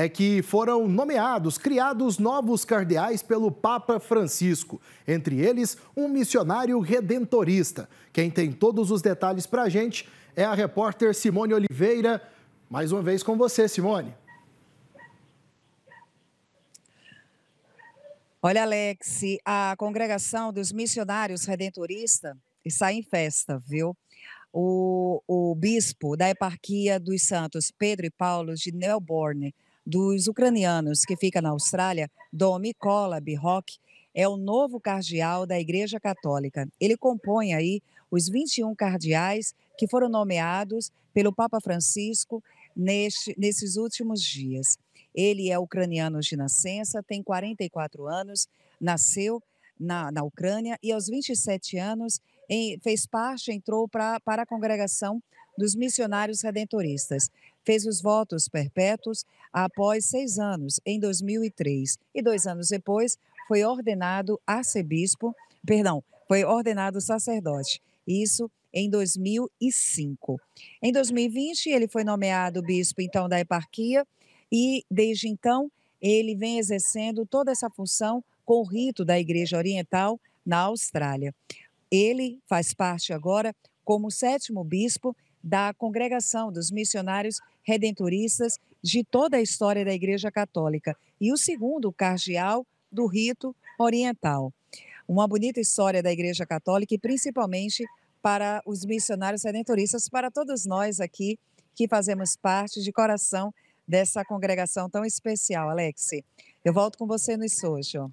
é que foram nomeados, criados novos cardeais pelo Papa Francisco, entre eles um missionário redentorista. Quem tem todos os detalhes para a gente é a repórter Simone Oliveira. Mais uma vez com você, Simone. Olha, Alex, a congregação dos missionários redentoristas está em festa, viu? O, o bispo da eparquia dos Santos, Pedro e Paulo de Melbourne, dos ucranianos que fica na Austrália, Dom Mikola Rock, é o novo cardeal da Igreja Católica. Ele compõe aí os 21 cardeais que foram nomeados pelo Papa Francisco neste, nesses últimos dias. Ele é ucraniano de nascença, tem 44 anos, nasceu na, na Ucrânia e aos 27 anos em, fez parte, entrou pra, para a congregação dos missionários redentoristas. Fez os votos perpétuos após seis anos, em 2003, e dois anos depois foi ordenado arcebispo, perdão, foi ordenado sacerdote. Isso em 2005. Em 2020, ele foi nomeado bispo, então, da eparquia e, desde então, ele vem exercendo toda essa função com o rito da Igreja Oriental na Austrália. Ele faz parte agora como sétimo bispo da congregação dos missionários redentoristas de toda a história da Igreja Católica e o segundo cardeal do rito oriental. Uma bonita história da Igreja Católica e principalmente para os missionários redentoristas, para todos nós aqui que fazemos parte de coração dessa congregação tão especial. Alex, eu volto com você no Sojo.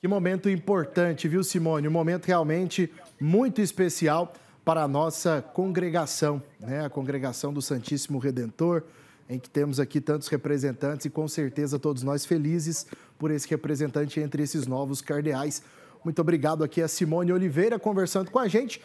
Que momento importante, viu, Simone? Um momento realmente muito especial para a nossa congregação, né? a congregação do Santíssimo Redentor, em que temos aqui tantos representantes e com certeza todos nós felizes por esse representante entre esses novos cardeais. Muito obrigado aqui a Simone Oliveira conversando com a gente